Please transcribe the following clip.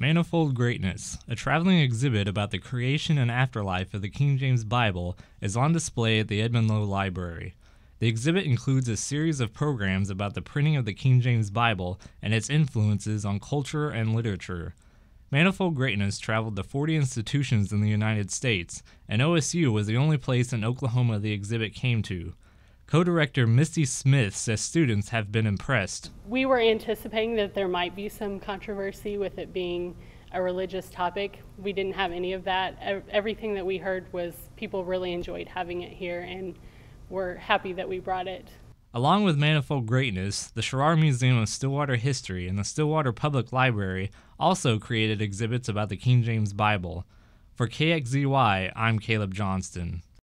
Manifold Greatness, a traveling exhibit about the creation and afterlife of the King James Bible, is on display at the Edmund Lowe Library. The exhibit includes a series of programs about the printing of the King James Bible and its influences on culture and literature. Manifold Greatness traveled to 40 institutions in the United States, and OSU was the only place in Oklahoma the exhibit came to. Co director Misty Smith says students have been impressed. We were anticipating that there might be some controversy with it being a religious topic. We didn't have any of that. Everything that we heard was people really enjoyed having it here and were happy that we brought it. Along with manifold greatness, the Sherrar Museum of Stillwater History and the Stillwater Public Library also created exhibits about the King James Bible. For KXZY, I'm Caleb Johnston.